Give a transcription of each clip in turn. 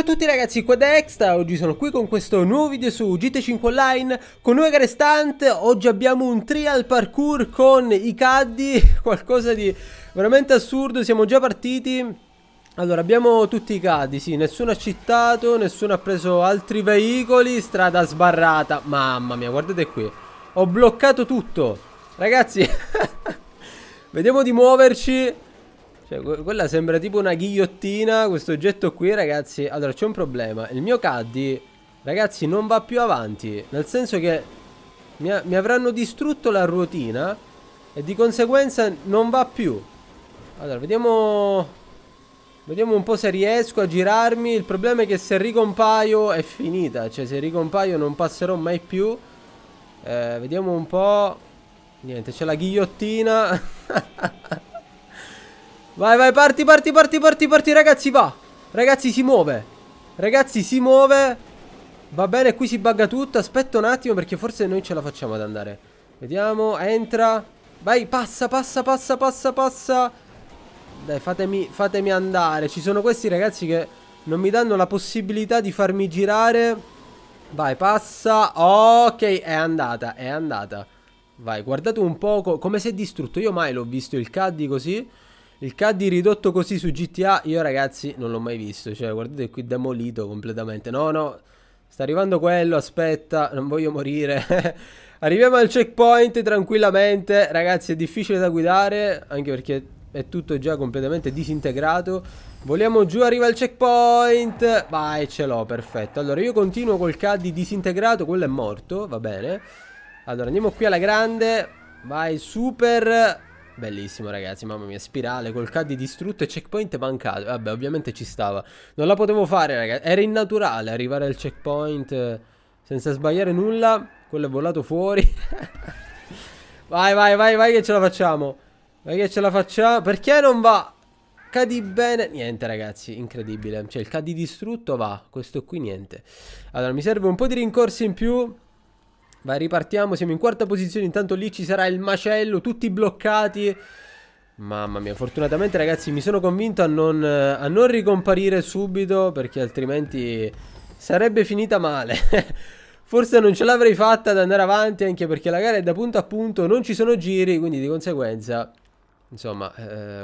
Ciao a tutti ragazzi, qua Dexta, oggi sono qui con questo nuovo video su GT5 Online con noi restante, oggi abbiamo un trial parkour con i caddi, qualcosa di veramente assurdo, siamo già partiti allora, abbiamo tutti i caddi, sì, nessuno ha cittato, nessuno ha preso altri veicoli, strada sbarrata, mamma mia, guardate qui, ho bloccato tutto, ragazzi, vediamo di muoverci, cioè, quella sembra tipo una ghigliottina, questo oggetto qui, ragazzi. Allora, c'è un problema. Il mio caddy, ragazzi, non va più avanti. Nel senso che mi, mi avranno distrutto la ruotina e di conseguenza non va più. Allora, vediamo... Vediamo un po' se riesco a girarmi. Il problema è che se ricompaio è finita. Cioè, se ricompaio non passerò mai più. Eh, vediamo un po'... Niente, c'è la ghigliottina. Vai, vai, parti, parti, parti, parti, parti, ragazzi, va. Ragazzi, si muove. Ragazzi, si muove. Va bene, qui si bugga tutto. Aspetta un attimo perché forse noi ce la facciamo ad andare. Vediamo, entra. Vai, passa, passa, passa, passa, passa. Dai, fatemi, fatemi andare. Ci sono questi ragazzi che non mi danno la possibilità di farmi girare. Vai, passa. Ok, è andata, è andata. Vai, guardate un po' come si è distrutto. Io mai l'ho visto il caddy così. Il CAD ridotto così su GTA, io ragazzi non l'ho mai visto, cioè guardate qui demolito completamente. No, no, sta arrivando quello, aspetta, non voglio morire. Arriviamo al checkpoint tranquillamente, ragazzi è difficile da guidare, anche perché è tutto già completamente disintegrato. Voliamo giù, arriva il checkpoint, vai, ce l'ho, perfetto. Allora io continuo col CAD disintegrato, quello è morto, va bene. Allora andiamo qui alla grande, vai, super... Bellissimo ragazzi, mamma mia, spirale col caddy distrutto e checkpoint mancato. Vabbè, ovviamente ci stava. Non la potevo fare ragazzi, era innaturale arrivare al checkpoint eh, senza sbagliare nulla. Quello è volato fuori. vai, vai, vai, vai che ce la facciamo. Vai che ce la facciamo. Perché non va? Cadi bene, niente ragazzi, incredibile Cioè il cadi distrutto va, questo qui niente Allora mi serve un po' di rincorsi in più Vai, ripartiamo, siamo in quarta posizione, intanto lì ci sarà il macello, tutti bloccati. Mamma mia, fortunatamente ragazzi mi sono convinto a non, a non ricomparire subito perché altrimenti sarebbe finita male. Forse non ce l'avrei fatta ad andare avanti anche perché la gara è da punto a punto, non ci sono giri, quindi di conseguenza, insomma,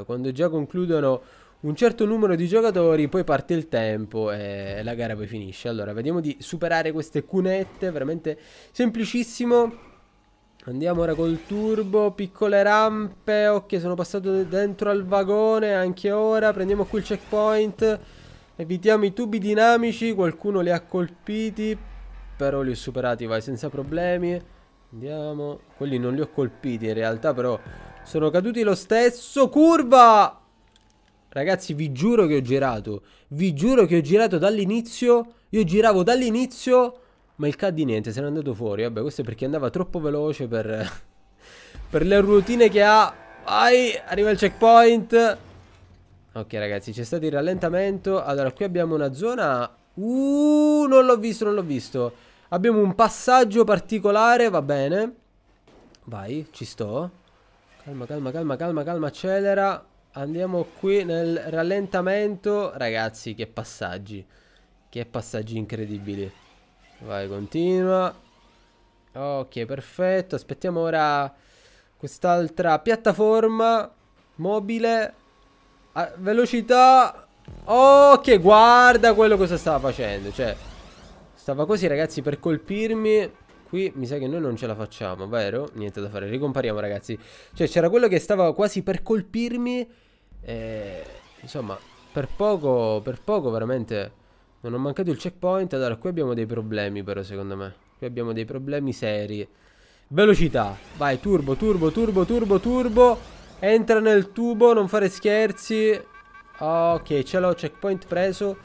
eh, quando già concludono un certo numero di giocatori, poi parte il tempo e la gara poi finisce. Allora, vediamo di superare queste cunette, veramente semplicissimo. Andiamo ora col turbo, piccole rampe, ok sono passato dentro al vagone anche ora, prendiamo qui il checkpoint, evitiamo i tubi dinamici, qualcuno li ha colpiti, però li ho superati vai senza problemi, andiamo, quelli non li ho colpiti in realtà però sono caduti lo stesso, curva! Ragazzi, vi giuro che ho girato. Vi giuro che ho girato dall'inizio. Io giravo dall'inizio, ma il CAD di niente, se n'è andato fuori. Vabbè, questo è perché andava troppo veloce per, per le routine che ha. Vai, arriva il checkpoint. Ok, ragazzi, c'è stato il rallentamento. Allora, qui abbiamo una zona... Uh, non l'ho visto, non l'ho visto. Abbiamo un passaggio particolare, va bene. Vai, ci sto. Calma, calma, calma, calma, calma, accelera. Andiamo qui nel rallentamento. Ragazzi, che passaggi. Che passaggi incredibili. Vai, continua. Ok, perfetto. Aspettiamo ora quest'altra piattaforma mobile. A velocità. Ok, guarda quello cosa stava facendo. Cioè, stava così, ragazzi, per colpirmi qui mi sa che noi non ce la facciamo, vero? Niente da fare, ricompariamo ragazzi. Cioè c'era quello che stava quasi per colpirmi. E... Eh, insomma, per poco, per poco veramente... Non ho mancato il checkpoint. Allora, qui abbiamo dei problemi però, secondo me. Qui abbiamo dei problemi seri. Velocità. Vai, turbo, turbo, turbo, turbo, turbo. Entra nel tubo, non fare scherzi. Ok, ce l'ho, checkpoint preso.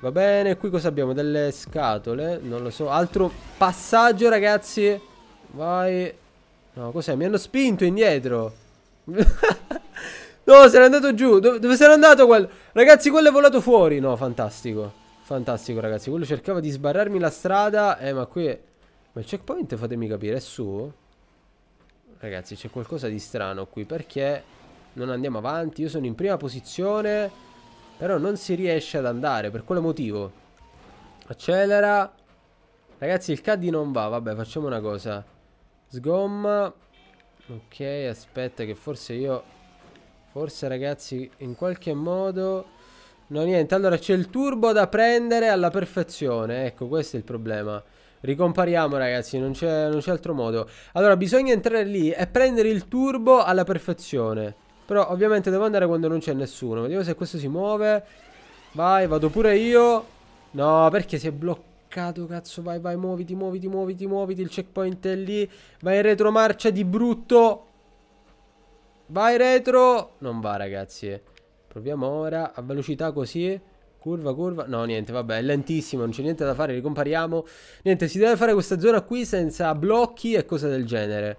Va bene, qui cosa abbiamo? Delle scatole? Non lo so. Altro passaggio, ragazzi. Vai. No, cos'è? Mi hanno spinto indietro. no, se n'è andato giù. Dove, dove se n'è andato quello? Ragazzi, quello è volato fuori. No, fantastico. Fantastico, ragazzi. Quello cercava di sbarrarmi la strada. Eh, ma qui... Ma il checkpoint, fatemi capire, è su? Ragazzi, c'è qualcosa di strano qui. Perché non andiamo avanti? Io sono in prima posizione... Però non si riesce ad andare, per quale motivo? Accelera. Ragazzi, il caddy non va. Vabbè, facciamo una cosa. Sgomma. Ok, aspetta che forse io... Forse, ragazzi, in qualche modo... No, niente. Allora, c'è il turbo da prendere alla perfezione. Ecco, questo è il problema. Ricompariamo ragazzi, non c'è altro modo Allora bisogna entrare lì e prendere il turbo alla perfezione però ovviamente devo andare quando non c'è nessuno. Vediamo se questo si muove. Vai, vado pure io. No, perché si è bloccato, cazzo. Vai, vai, muoviti, muoviti, muoviti, muoviti. Il checkpoint è lì. Vai in retromarcia di brutto. Vai retro. Non va, ragazzi. Proviamo ora a velocità così. Curva, curva. No, niente, vabbè, è lentissimo, non c'è niente da fare, ricompariamo. Niente, si deve fare questa zona qui senza blocchi e cose del genere.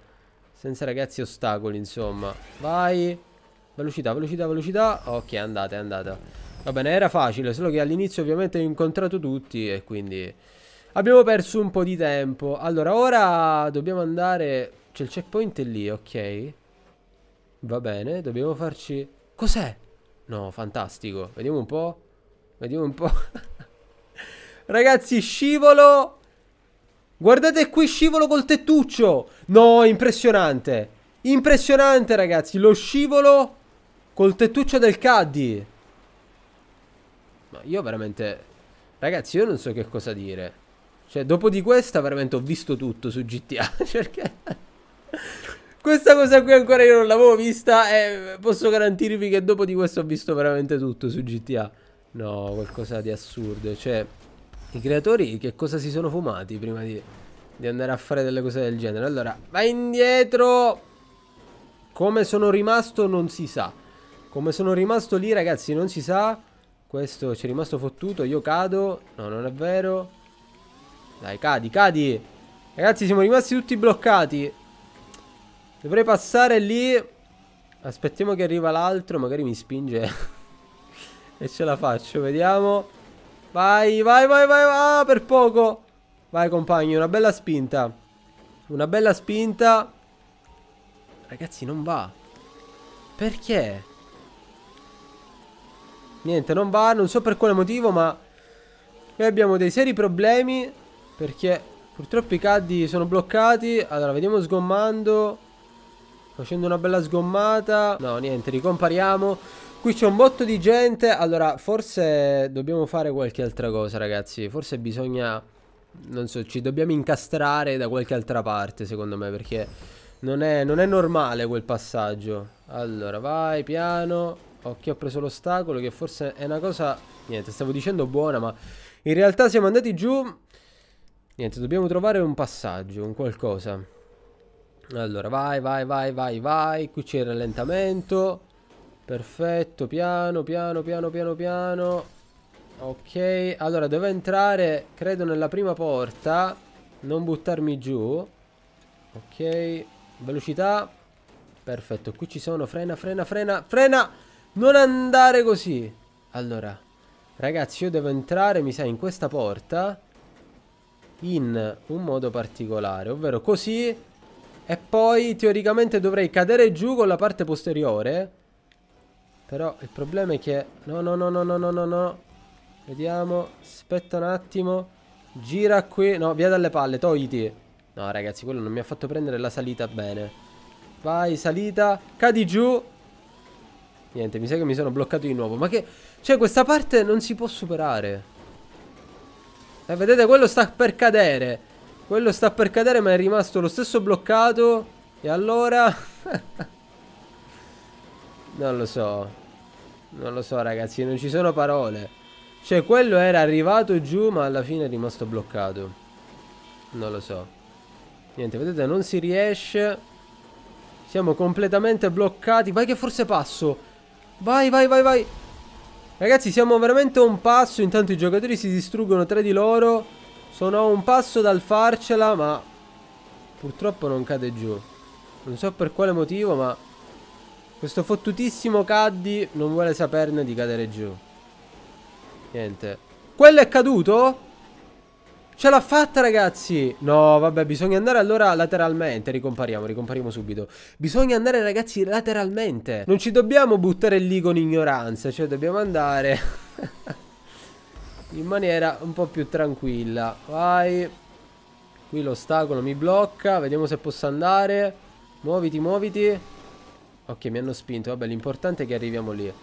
Senza, ragazzi, ostacoli, insomma. Vai. Velocità, velocità, velocità. Ok, andate, andate. Va bene, era facile, solo che all'inizio ovviamente ho incontrato tutti e quindi... Abbiamo perso un po' di tempo. Allora, ora dobbiamo andare... C'è il checkpoint lì, ok. Va bene, dobbiamo farci... Cos'è? No, fantastico. Vediamo un po'. Vediamo un po'. Ragazzi, scivolo. Guardate qui, scivolo col tettuccio. No, impressionante. Impressionante, ragazzi. Lo scivolo Col tettuccio del caddy. Ma io veramente... Ragazzi, io non so che cosa dire. Cioè, dopo di questa veramente ho visto tutto su GTA. Perché... questa cosa qui ancora io non l'avevo vista e posso garantirvi che dopo di questo ho visto veramente tutto su GTA. No, qualcosa di assurdo. Cioè, i creatori che cosa si sono fumati prima di, di andare a fare delle cose del genere? Allora, vai indietro! Come sono rimasto non si sa. Come sono rimasto lì ragazzi non si sa Questo ci è rimasto fottuto Io cado No non è vero Dai cadi cadi Ragazzi siamo rimasti tutti bloccati Dovrei passare lì Aspettiamo che arriva l'altro Magari mi spinge E ce la faccio vediamo Vai vai vai vai ah, Per poco Vai compagni, una bella spinta Una bella spinta Ragazzi non va Perché? Niente, non va, non so per quale motivo, ma noi abbiamo dei seri problemi perché purtroppo i caddi sono bloccati. Allora, vediamo sgommando, facendo una bella sgommata. No, niente, ricompariamo. Qui c'è un botto di gente, allora forse dobbiamo fare qualche altra cosa ragazzi, forse bisogna, non so, ci dobbiamo incastrare da qualche altra parte secondo me perché non è, non è normale quel passaggio. Allora vai piano, Ok, ho preso l'ostacolo che forse è una cosa... Niente, stavo dicendo buona, ma in realtà siamo andati giù... Niente, dobbiamo trovare un passaggio, un qualcosa. Allora, vai, vai, vai, vai, vai. Qui c'è il rallentamento. Perfetto, piano, piano, piano, piano, piano. Ok, allora devo entrare, credo, nella prima porta. Non buttarmi giù. Ok, velocità. Perfetto, qui ci sono, frena, frena, frena, frena! Non andare così. Allora, ragazzi, io devo entrare, mi sa, in questa porta. In un modo particolare, ovvero così. E poi, teoricamente, dovrei cadere giù con la parte posteriore. Però il problema è che... No, no, no, no, no, no, no, no. Vediamo. Aspetta un attimo. Gira qui. No, via dalle palle, togliti. No, ragazzi, quello non mi ha fatto prendere la salita bene. Vai, salita. Cadi giù. Niente, mi sa che mi sono bloccato di nuovo. Ma che... Cioè, questa parte non si può superare. eh, vedete, quello sta per cadere. Quello sta per cadere, ma è rimasto lo stesso bloccato. E allora... non lo so. Non lo so, ragazzi, non ci sono parole. Cioè, quello era arrivato giù, ma alla fine è rimasto bloccato. Non lo so. Niente, vedete, non si riesce... Siamo completamente bloccati. Vai che forse passo. Vai, vai, vai, vai. Ragazzi, siamo veramente a un passo. Intanto i giocatori si distruggono tra di loro. Sono a un passo dal farcela, ma purtroppo non cade giù. Non so per quale motivo, ma questo fottutissimo Caddi non vuole saperne di cadere giù. Niente. Quello è caduto? Ce l'ha fatta ragazzi No vabbè bisogna andare allora lateralmente Ricompariamo ricompariamo subito Bisogna andare ragazzi lateralmente Non ci dobbiamo buttare lì con ignoranza Cioè dobbiamo andare In maniera un po' più tranquilla Vai Qui l'ostacolo mi blocca Vediamo se posso andare Muoviti muoviti Ok mi hanno spinto Vabbè l'importante è che arriviamo lì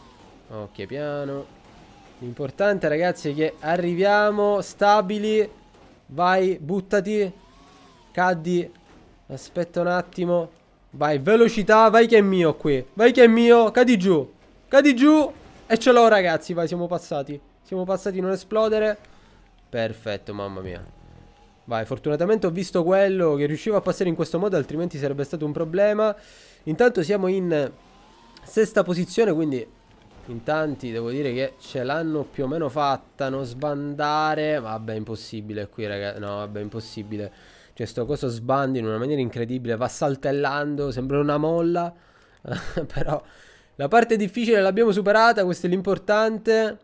Ok piano L'importante ragazzi è che arriviamo stabili Vai, buttati. Caddi. Aspetta un attimo. Vai, velocità. Vai che è mio qui. Vai che è mio. Cadi giù. Cadi giù. E ce l'ho, ragazzi. Vai, siamo passati. Siamo passati, non esplodere. Perfetto, mamma mia. Vai, fortunatamente ho visto quello che riusciva a passare in questo modo, altrimenti sarebbe stato un problema. Intanto siamo in sesta posizione, quindi in tanti devo dire che ce l'hanno più o meno fatta, non sbandare. Vabbè, impossibile qui, ragazzi. No, vabbè, impossibile. Cioè, sto coso sbandi in una maniera incredibile, va saltellando, sembra una molla. Però la parte difficile l'abbiamo superata, questo è l'importante.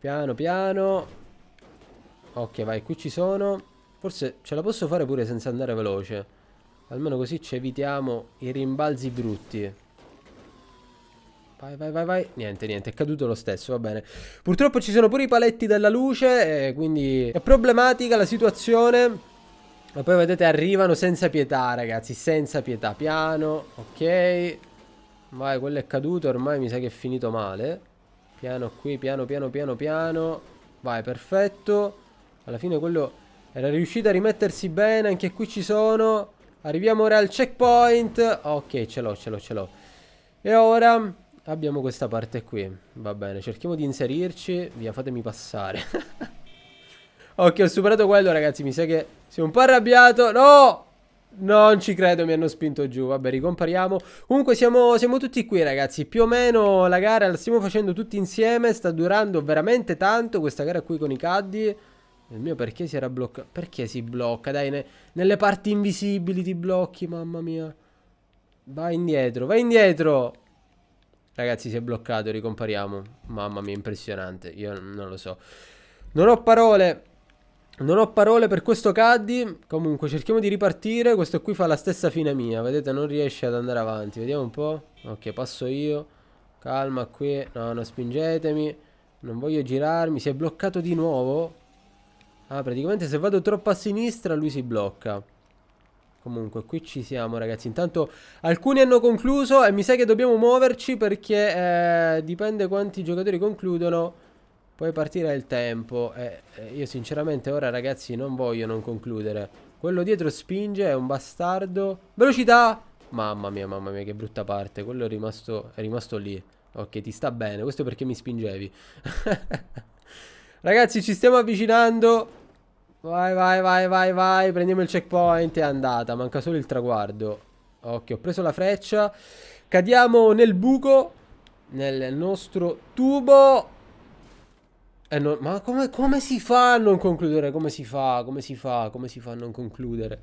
Piano, piano. Ok, vai, qui ci sono. Forse ce la posso fare pure senza andare veloce. Almeno così ci evitiamo i rimbalzi brutti. Vai, vai, vai, vai. Niente, niente, è caduto lo stesso, va bene. Purtroppo ci sono pure i paletti della luce, eh, quindi è problematica la situazione. Ma poi vedete arrivano senza pietà ragazzi Senza pietà Piano Ok Vai quello è caduto Ormai mi sa che è finito male Piano qui Piano piano piano piano Vai perfetto Alla fine quello era riuscito a rimettersi bene Anche qui ci sono Arriviamo ora al checkpoint Ok ce l'ho ce l'ho ce l'ho E ora abbiamo questa parte qui. Va bene, cerchiamo di inserirci. Via, fatemi passare. ok, ho superato quello, ragazzi. Mi sa che sono un po' arrabbiato. No! Non ci credo, mi hanno spinto giù. Vabbè, ricompariamo. Comunque siamo, siamo, tutti qui, ragazzi. Più o meno la gara la stiamo facendo tutti insieme. Sta durando veramente tanto questa gara qui con i caddi. Il mio perché si era bloccato? Perché si blocca? Dai, ne nelle parti invisibili ti blocchi, mamma mia. Vai indietro, vai indietro. Ragazzi, si è bloccato, ricompariamo. Mamma mia, impressionante. Io non lo so. Non ho parole. Non ho parole per questo caddy. Comunque, cerchiamo di ripartire. Questo qui fa la stessa fine mia. Vedete, non riesce ad andare avanti. Vediamo un po'. Ok, passo io. Calma qui. No, non spingetemi. Non voglio girarmi. Si è bloccato di nuovo. Ah, praticamente se vado troppo a sinistra lui si blocca. Comunque qui ci siamo ragazzi Intanto alcuni hanno concluso E mi sa che dobbiamo muoverci perché eh, Dipende quanti giocatori concludono Poi partirà il tempo eh, Io sinceramente ora ragazzi Non voglio non concludere Quello dietro spinge è un bastardo Velocità Mamma mia mamma mia che brutta parte Quello è rimasto, è rimasto lì Ok ti sta bene Questo perché mi spingevi Ragazzi ci stiamo avvicinando Vai, vai, vai, vai, vai. Prendiamo il checkpoint. È andata. Manca solo il traguardo. Ok, ho preso la freccia. Cadiamo nel buco. Nel nostro tubo. Eh no, ma come, come, si fa a non concludere? Come si fa? Come si fa? Come si fa a non concludere?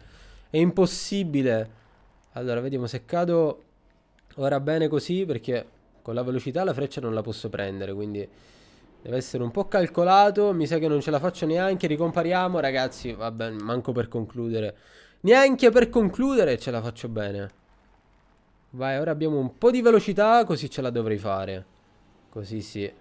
È impossibile. Allora, vediamo se cado ora bene così perché con la velocità la freccia non la posso prendere, quindi... Deve essere un po' calcolato, mi sa che non ce la faccio neanche, ricompariamo ragazzi, vabbè, manco per concludere. Neanche per concludere ce la faccio bene. Vai, ora abbiamo un po' di velocità, così ce la dovrei fare. Così sì.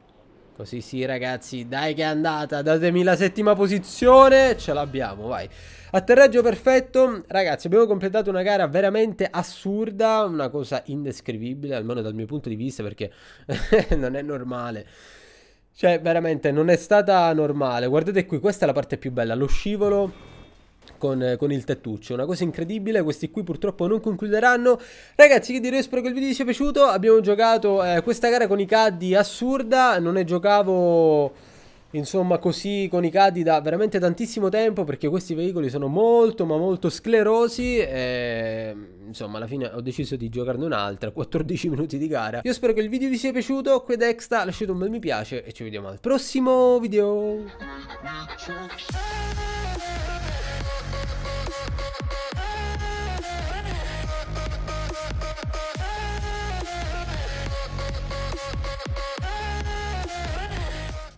Così sì ragazzi, dai che è andata, datemi la settima posizione, ce l'abbiamo, vai. Atterraggio perfetto, ragazzi abbiamo completato una gara veramente assurda, una cosa indescrivibile, almeno dal mio punto di vista perché non è normale. Cioè, veramente, non è stata normale. Guardate qui, questa è la parte più bella, lo scivolo con, con, il tettuccio. Una cosa incredibile, questi qui purtroppo non concluderanno. Ragazzi, che dire, spero che il video vi sia piaciuto. Abbiamo giocato eh, questa gara con i caddi assurda, non ne giocavo insomma così con i iconicati da veramente tantissimo tempo perché questi veicoli sono molto ma molto sclerosi e insomma alla fine ho deciso di giocarne un'altra 14 minuti di gara io spero che il video vi sia piaciuto qui è Dexta lasciate un bel mi piace e ci vediamo al prossimo video